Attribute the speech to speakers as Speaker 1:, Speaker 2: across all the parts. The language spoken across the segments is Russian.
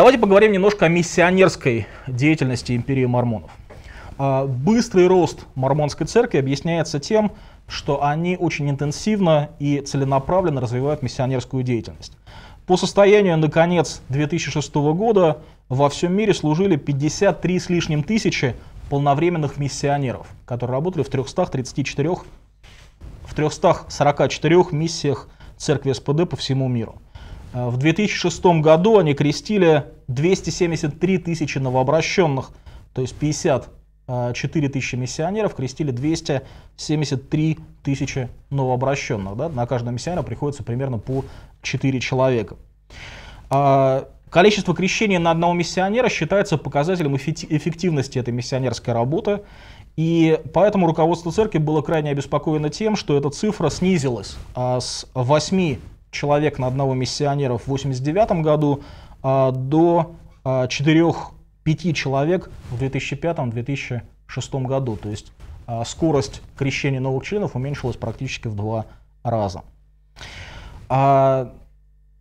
Speaker 1: Давайте поговорим немножко о миссионерской деятельности империи мормонов. А, быстрый рост мормонской церкви объясняется тем, что они очень интенсивно и целенаправленно развивают миссионерскую деятельность. По состоянию на конец 2006 года во всем мире служили 53 с лишним тысячи полновременных миссионеров, которые работали в 334, в 344 миссиях церкви СПД по всему миру. Э, в 2006 году они крестили 273 тысячи новообращенных, то есть 54 э, тысячи миссионеров крестили 273 тысячи новообращенных. Да? На каждого миссионера приходится примерно по 4 человека. Э, количество крещений на одного миссионера считается показателем эффективности этой миссионерской работы. И поэтому руководство церкви было крайне обеспокоено тем, что эта цифра снизилась а с 8 человек на одного миссионера в 1989 году а, до а, 4-5 человек в 2005-2006 году. То есть а, скорость крещения новых членов уменьшилась практически в два раза. А,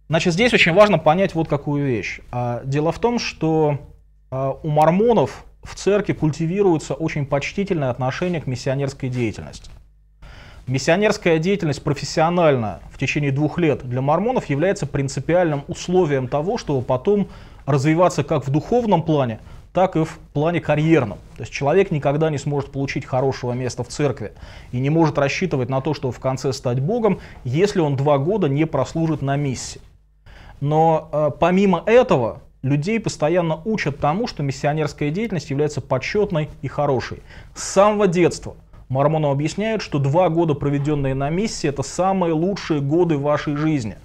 Speaker 1: значит, здесь очень важно понять вот какую вещь. А, дело в том, что а, у мормонов в церкви культивируется очень почтительное отношение к миссионерской деятельности. Миссионерская деятельность профессионально в течение двух лет для мормонов является принципиальным условием того, чтобы потом развиваться как в духовном плане, так и в плане карьерном. То есть человек никогда не сможет получить хорошего места в церкви и не может рассчитывать на то, чтобы в конце стать Богом, если он два года не прослужит на миссии. Но э, помимо этого, людей постоянно учат тому, что миссионерская деятельность является почетной и хорошей. С самого детства – Мормону объясняют, что два года, проведенные на миссии, это самые лучшие годы вашей жизни.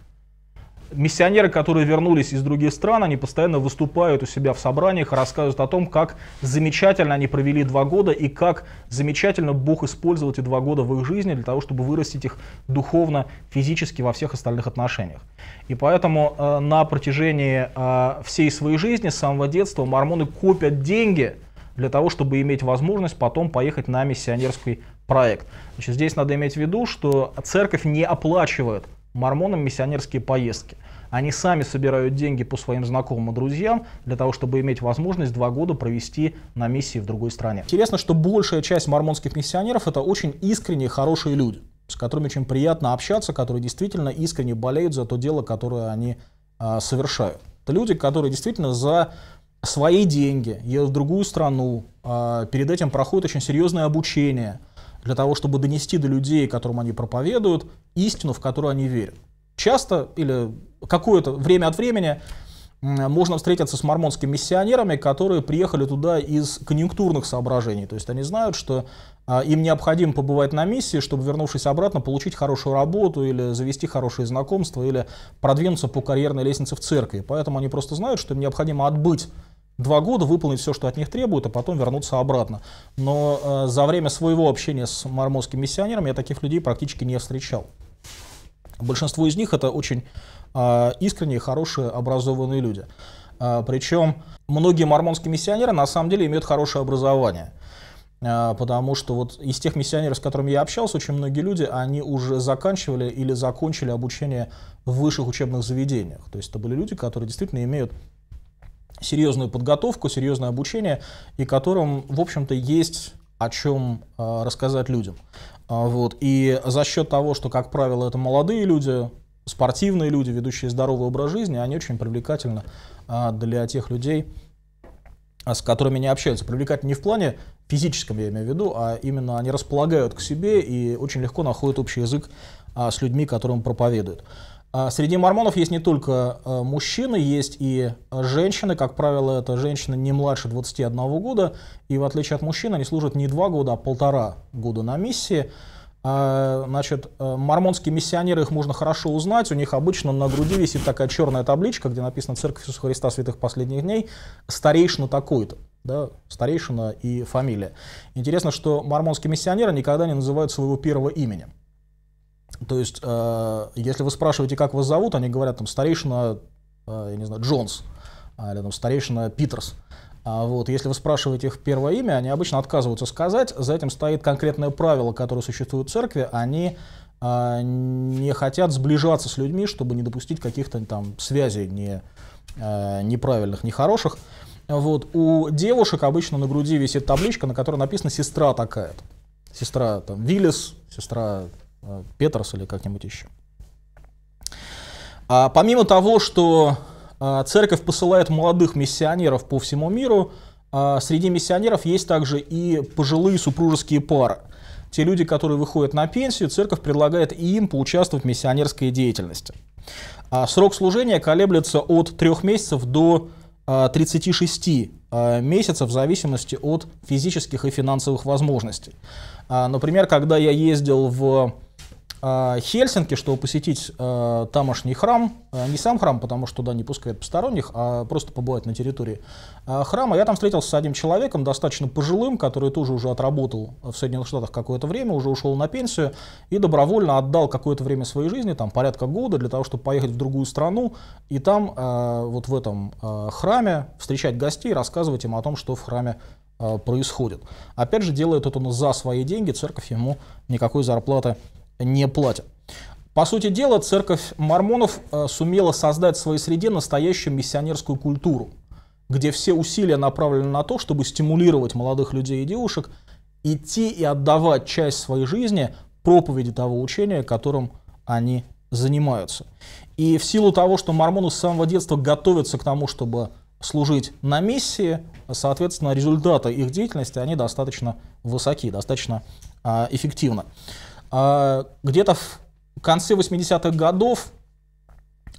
Speaker 1: Миссионеры, которые вернулись из других стран, они постоянно выступают у себя в собраниях, рассказывают о том, как замечательно они провели два года и как замечательно Бог использовал эти два года в их жизни для того, чтобы вырастить их духовно, физически во всех остальных отношениях. И поэтому э, на протяжении э, всей своей жизни, с самого детства, мормоны копят деньги – для того, чтобы иметь возможность потом поехать на миссионерский проект. Значит, здесь надо иметь в виду, что церковь не оплачивает мормонам миссионерские поездки. Они сами собирают деньги по своим знакомым и друзьям для того, чтобы иметь возможность два года провести на миссии в другой стране. Интересно, что большая часть мормонских миссионеров это очень искренние, хорошие люди, с которыми очень приятно общаться, которые действительно искренне болеют за то дело, которое они а, совершают. Это люди, которые действительно за свои деньги, едут в другую страну, а, перед этим проходят очень серьезное обучение для того, чтобы донести до людей, которым они проповедуют, истину, в которую они верят. Часто или какое-то время от времени можно встретиться с мормонскими миссионерами, которые приехали туда из конъюнктурных соображений. То есть они знают, что а, им необходимо побывать на миссии, чтобы, вернувшись обратно, получить хорошую работу или завести хорошие знакомства, или продвинуться по карьерной лестнице в церкви. Поэтому они просто знают, что им необходимо отбыть два года выполнить все, что от них требуют, а потом вернуться обратно. Но э, за время своего общения с мормонским миссионером я таких людей практически не встречал. Большинство из них это очень э, искренние, хорошие, образованные люди. Э, а, причем многие мормонские миссионеры на самом деле имеют хорошее образование. А, потому что вот из тех миссионеров, с которыми я общался, очень многие люди, они уже заканчивали или закончили обучение в высших учебных заведениях. То есть это были люди, которые действительно имеют серьезную подготовку, серьезное обучение, и которым, в общем-то, есть о чем а, рассказать людям. А, вот. И за счет того, что, как правило, это молодые люди, спортивные люди, ведущие здоровый образ жизни, они очень привлекательны а, для тех людей, с которыми они общаются. Привлекательны не в плане физическом, я имею в виду, а именно они располагают к себе и очень легко находят общий язык с людьми, которым проповедуют. А среди мормонов есть не только э, мужчины, есть и женщины. Как правило, это женщины не младше 21 года. И в отличие от мужчин, они служат не два года, а полтора года на миссии. А, значит, э, мормонские миссионеры, их можно хорошо узнать. У них обычно на груди висит такая черная табличка, где написано «Церковь Иисуса Христа Святых Последних Дней», «Старейшина такой-то». Да, старейшина и фамилия. Интересно, что мормонские миссионеры никогда не называют своего первого имени. То есть, э, если вы спрашиваете, как вас зовут, они говорят, там, старейшина, э, я не знаю, Джонс, а, или там, старейшина Питерс. А вот, если вы спрашиваете их первое имя, они обычно отказываются сказать. За этим стоит конкретное правило, которое существует в церкви. Они а, не хотят сближаться с людьми, чтобы не допустить каких-то там связей не, э, неправильных, нехороших. Вот. У девушек обычно на груди висит табличка, на которой написано «сестра Сестра там, Виллис, сестра Э, Петерс или как-нибудь еще. А помимо того, что э, церковь посылает молодых миссионеров по всему миру, э, среди миссионеров есть также и пожилые супружеские пары. Те люди, которые выходят на пенсию, церковь предлагает и им поучаствовать в миссионерской деятельности. А срок служения колеблется от 3 месяцев до 36 месяцев в зависимости от физических и финансовых возможностей. А, например, когда я ездил в а, Хельсинки, чтобы посетить э, тамошний храм, э, не сам храм, потому что туда не пускают посторонних, а просто побывать на территории э, храма, я там встретился с одним человеком, достаточно пожилым, который тоже уже отработал в Соединенных Штатах какое-то время, уже ушел на пенсию и добровольно отдал какое-то время своей жизни, там порядка года, для того, чтобы поехать в другую страну и там э, вот в этом храме встречать гостей, рассказывать им о том, что в храме происходит. Опять же, делает это он за свои деньги, церковь ему никакой зарплаты не платят. По сути дела, церковь мормонов э, сумела создать в своей среде настоящую миссионерскую культуру, где все усилия направлены на то, чтобы стимулировать молодых людей и девушек идти и отдавать часть своей жизни проповеди того учения, которым они занимаются. И в силу того, что мормоны с самого детства готовятся к тому, чтобы служить на миссии, соответственно, результаты их деятельности, они достаточно высоки, достаточно а, эффективны. А где-то в конце 80-х годов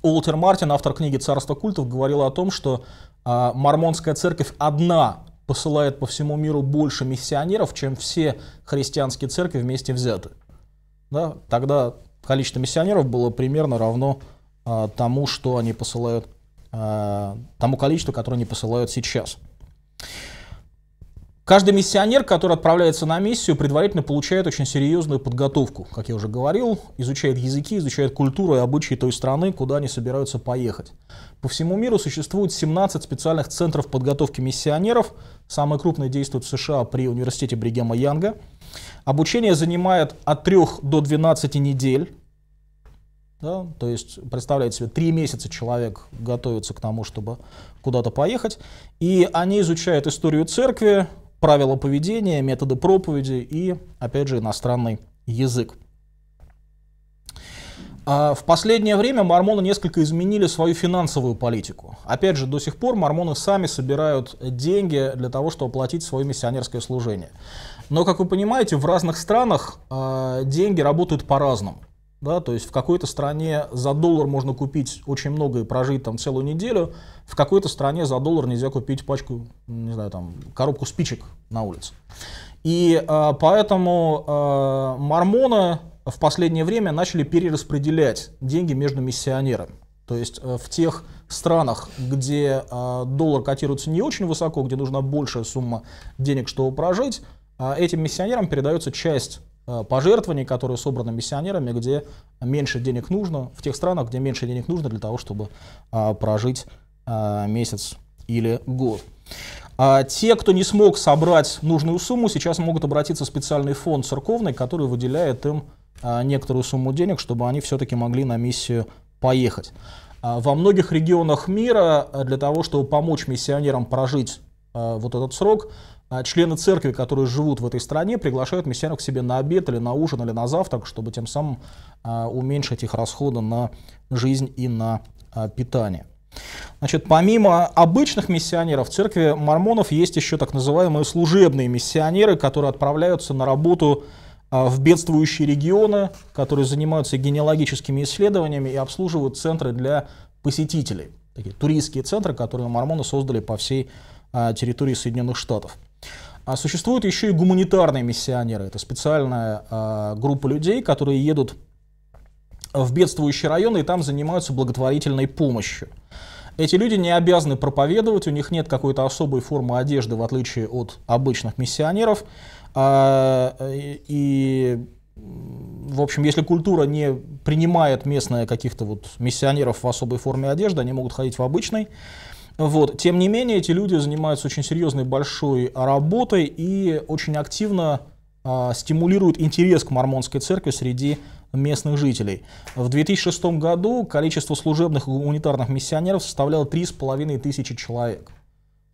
Speaker 1: Уолтер Мартин, автор книги «Царство культов», говорил о том, что а, мормонская церковь одна посылает по всему миру больше миссионеров, чем все христианские церкви вместе взяты. Да? Тогда количество миссионеров было примерно равно а, тому, что они посылают, тому количеству, которое они посылают сейчас. Каждый миссионер, который отправляется на миссию, предварительно получает очень серьезную подготовку, как я уже говорил, изучает языки, изучает культуру и обычаи той страны, куда они собираются поехать. По всему миру существует 17 специальных центров подготовки миссионеров. Самый крупный действует в США при университете Бригема Янга. Обучение занимает от 3 до 12 недель. Да? То есть, представляете себе, три месяца человек готовится к тому, чтобы куда-то поехать. И они изучают историю церкви, правила поведения, методы проповеди и, опять же, иностранный язык. А, в последнее время мормоны несколько изменили свою финансовую политику. Опять же, до сих пор мормоны сами собирают деньги для того, чтобы оплатить свое миссионерское служение. Но, как вы понимаете, в разных странах э, деньги работают по-разному. Да, то есть в какой-то стране за доллар можно купить очень много и прожить там целую неделю, в какой-то стране за доллар нельзя купить пачку, не знаю, там, коробку спичек на улице. И э, поэтому э, мормоны в последнее время начали перераспределять деньги между миссионерами. То есть э, в тех странах, где а, доллар котируется не очень высоко, где нужна большая сумма денег, чтобы прожить, этим миссионерам передается часть Э, пожертвований, которые собраны миссионерами, где меньше денег нужно, в тех странах, где меньше денег нужно для того, чтобы а, прожить а, месяц или год. А те, кто не смог собрать нужную сумму, сейчас могут обратиться в специальный фонд церковный, который выделяет им а, некоторую сумму денег, чтобы они все-таки могли на миссию поехать. Во многих регионах мира э, для того, чтобы помочь миссионерам прожить э, вот этот срок, а члены церкви, которые живут в этой стране, приглашают миссионеров к себе на обед или на ужин или на завтрак, чтобы тем самым а, уменьшить их расходы на жизнь и на а, питание. Значит, помимо обычных миссионеров, в церкви мормонов есть еще так называемые служебные миссионеры, которые отправляются на работу в бедствующие регионы, которые занимаются генеалогическими исследованиями и обслуживают центры для посетителей. Такие туристские центры, которые мормоны создали по всей территории Соединенных Штатов. А существуют еще и гуманитарные миссионеры. Это специальная э, группа людей, которые едут в бедствующие районы и там занимаются благотворительной помощью. Эти люди не обязаны проповедовать, у них нет какой-то особой формы одежды, в отличие от обычных миссионеров. А, и, в общем, если культура не принимает местные каких-то вот миссионеров в особой форме одежды, они могут ходить в обычной. Вот. Тем не менее, эти люди занимаются очень серьезной большой работой и очень активно э, стимулируют интерес к мормонской церкви среди местных жителей. В 2006 году количество служебных и гуманитарных миссионеров составляло 3,5 тысячи человек.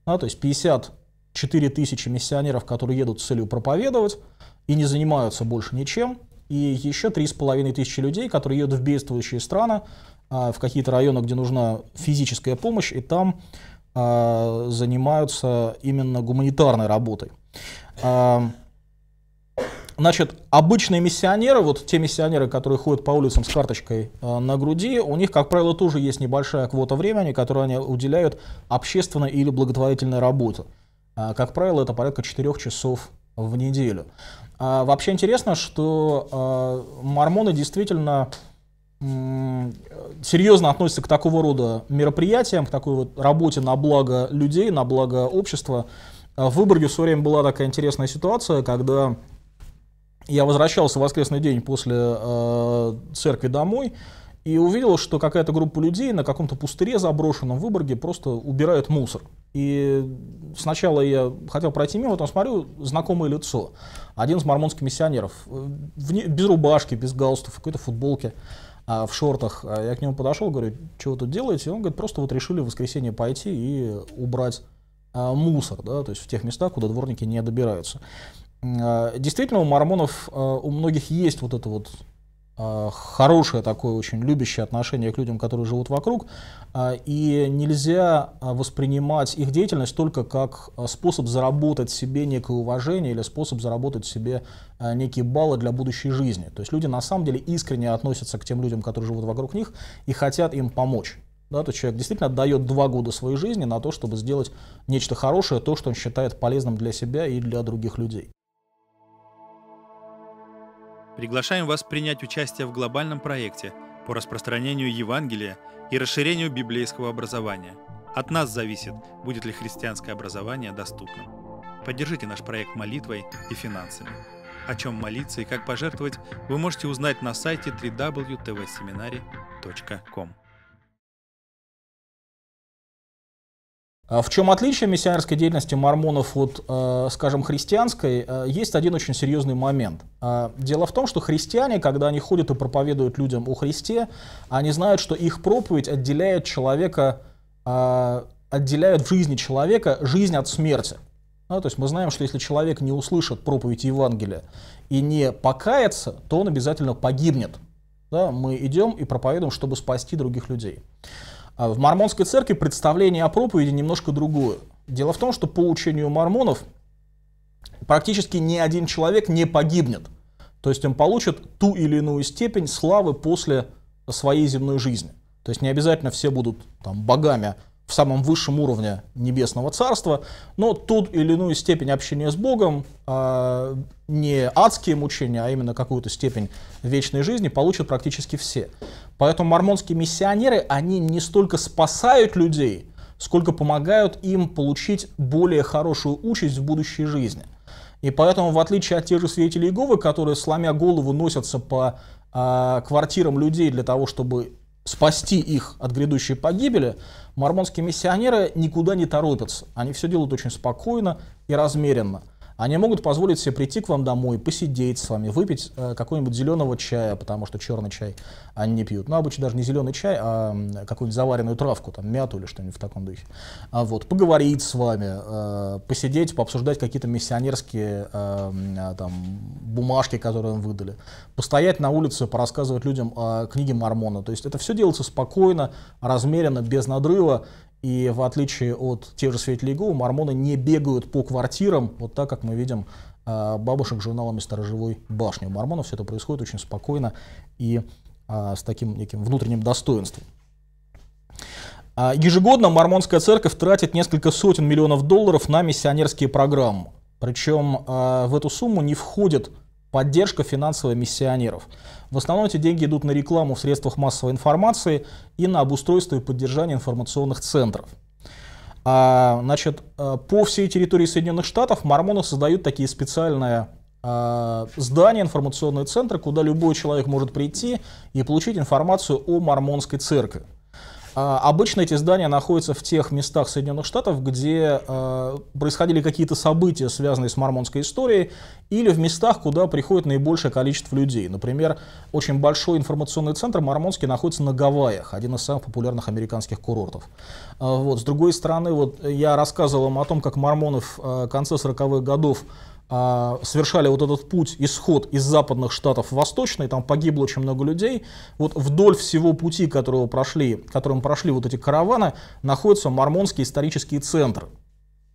Speaker 1: Да, то есть 54 тысячи миссионеров, которые едут с целью проповедовать и не занимаются больше ничем, и еще 3,5 тысячи людей, которые едут в бедствующие страны а, в какие-то районы, где нужна физическая помощь, и там а, занимаются именно гуманитарной работой. А, значит, обычные миссионеры, вот те миссионеры, которые ходят по улицам с карточкой на груди, у них, как правило, тоже есть небольшая квота времени, которую они уделяют общественной или благотворительной работе. как правило, это порядка 4 часов в неделю. вообще интересно, что мормоны действительно серьезно относится к такого рода мероприятиям, к такой вот работе на благо людей, на благо общества. А в Выборге в свое время была такая интересная ситуация, когда я возвращался в воскресный день после э, церкви домой и увидел, что какая-то группа людей на каком-то пустыре заброшенном в Выборге просто убирают мусор. И сначала я хотел пройти мимо, потом смотрю, знакомое лицо. Один из мормонских миссионеров. Э, в, без рубашки, без галстука, в какой-то футболке. А, в шортах. А я к нему подошел, говорю, что вы тут делаете? И он говорит, просто вот решили в воскресенье пойти и убрать а, мусор, да, то есть в тех местах, куда дворники не добираются. Действительно, у мормонов у многих есть вот это вот Э, хорошее такое очень любящее отношение к людям, которые живут вокруг, э, и нельзя э, воспринимать их деятельность только как способ заработать себе некое уважение или способ заработать себе некие баллы для будущей жизни. То есть люди на самом деле искренне относятся к тем людям, которые живут вокруг них и хотят им помочь. Да, то человек действительно отдает два года своей жизни на то, чтобы сделать нечто хорошее, то, что он считает полезным для себя и для других людей приглашаем вас принять участие в глобальном проекте по распространению Евангелия и расширению библейского образования. От нас зависит, будет ли христианское образование доступным. Поддержите наш проект молитвой и финансами. О чем молиться и как пожертвовать, вы можете узнать на сайте www.tvseminary.com. А в чем отличие миссионерской деятельности мормонов от, э, скажем, христианской, э, есть один очень серьезный момент. Э, дело в том, что христиане, когда они ходят и проповедуют людям о Христе, они знают, что их проповедь отделяет человека, отделяет в жизни человека жизнь от смерти. Ну, то есть мы знаем, что если человек не услышит проповедь Евангелия и не покается, то он обязательно погибнет. Да, мы идем и проповедуем, чтобы спасти других людей. А в мормонской церкви представление о проповеди немножко другое. Дело в том, что по учению мормонов практически ни один человек не погибнет. То есть он получит ту или иную степень славы после своей земной жизни. То есть не обязательно все будут там богами в самом высшем уровне небесного царства, но тут или иную степень общения с Богом, а, не адские мучения, а именно какую-то степень вечной жизни получат практически все. Поэтому мормонские миссионеры, они не столько спасают людей, сколько помогают им получить более хорошую участь в будущей жизни. И поэтому, в отличие от тех же свидетелей Иеговы, которые, сломя голову, носятся по э, квартирам людей для того, чтобы спасти их от грядущей погибели, мормонские миссионеры никуда не торопятся. Они все делают очень спокойно и размеренно. Они могут позволить себе прийти к вам домой, посидеть с вами, выпить э, какого-нибудь зеленого чая, потому что черный чай они не пьют. Ну, обычно даже не зеленый чай, а какую-нибудь заваренную травку, там, мяту или что-нибудь в таком духе. А вот, поговорить с вами, э, посидеть, пообсуждать какие-то миссионерские э, а, там, бумажки, которые им выдали. Постоять на улице, порассказывать людям о книге Мормона. То есть это все делается спокойно, размеренно, без надрыва. И в отличие от тех же Светлей Гу, мормоны не бегают по квартирам, вот так, как мы видим а, бабушек журналами «Сторожевой башни». У мормонов все это происходит очень спокойно и а, с таким неким внутренним достоинством. А, ежегодно мормонская церковь тратит несколько сотен миллионов долларов на миссионерские программы. Причем а, в эту сумму не входит поддержка финансовая миссионеров. В основном эти деньги идут на рекламу в средствах массовой информации и на обустройство и поддержание информационных центров. А, значит, э, по всей территории Соединенных Штатов мормоны создают такие специальные а, здания, информационные центры, куда любой человек может прийти и получить информацию о мормонской церкви. А, обычно эти здания находятся в тех местах Соединенных Штатов, где а, происходили какие-то события, связанные с мормонской историей, или в местах, куда приходит наибольшее количество людей. Например, очень большой информационный центр мормонский находится на Гавайях, один из самых популярных американских курортов. А, вот. С другой стороны, вот я рассказывал вам о том, как мормонов в конце 40-х годов а, совершали вот этот путь, исход из западных штатов в восточный, там погибло очень много людей. Вот вдоль всего пути, которого прошли, которым прошли вот эти караваны, находятся мормонские исторические центры.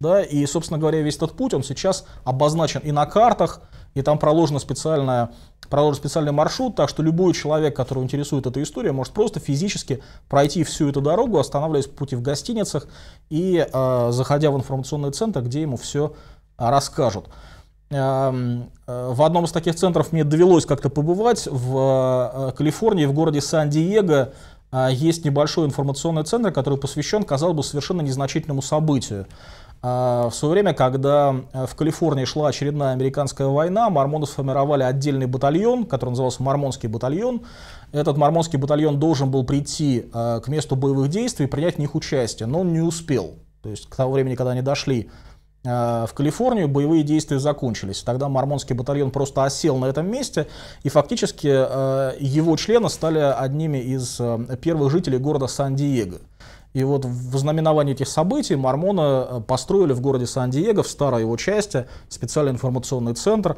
Speaker 1: Да, и, собственно говоря, весь этот путь, он сейчас обозначен и на картах, и там проложена специальная, проложен специальный маршрут, так что любой человек, которого интересует эта история, может просто физически пройти всю эту дорогу, останавливаясь по пути в гостиницах и э, заходя в информационный центр, где ему все а, расскажут. Э, в одном из таких центров мне довелось как-то побывать в э, э, Калифорнии, в городе Сан-Диего. А, есть небольшой информационный центр, который посвящен, казалось бы, совершенно незначительному событию. А, в свое время, когда в Калифорнии шла очередная американская война, мормоны сформировали отдельный батальон, который назывался «Мормонский батальон». Этот мормонский батальон должен был прийти к месту боевых действий и принять в них участие, но он не успел. То есть к тому времени, когда они дошли Э, в Калифорнию, боевые действия закончились. Тогда мормонский батальон просто осел на этом месте, и фактически э, его члены стали одними из э, первых жителей города Сан-Диего. И вот в знаменовании этих событий мормоны построили в городе Сан-Диего, в старой его части, специальный информационный центр,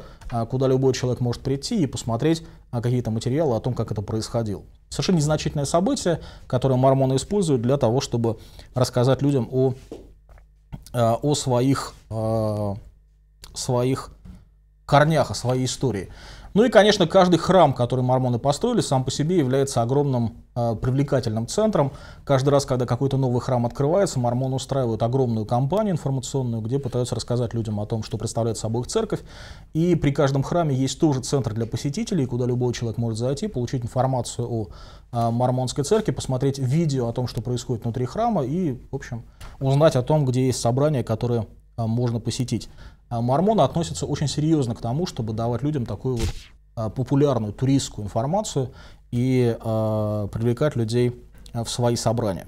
Speaker 1: куда любой человек может прийти и посмотреть какие-то материалы о том, как это происходило. Совершенно незначительное событие, которое мормоны используют для того, чтобы рассказать людям о Э, о своих, э, своих корнях, о своей истории. Ну и, конечно, каждый храм, который мормоны построили, сам по себе является огромным э, привлекательным центром. Каждый раз, когда какой-то новый храм открывается, мормоны устраивают огромную кампанию информационную, где пытаются рассказать людям о том, что представляет собой их церковь. И при каждом храме есть тоже центр для посетителей, куда любой человек может зайти, получить информацию о э, мормонской церкви, посмотреть видео о том, что происходит внутри храма и, в общем, узнать о том, где есть собрания, которые а, можно посетить. А мормоны относятся очень серьезно к тому, чтобы давать людям такую вот а, популярную туристскую информацию и привлекать людей в свои собрания.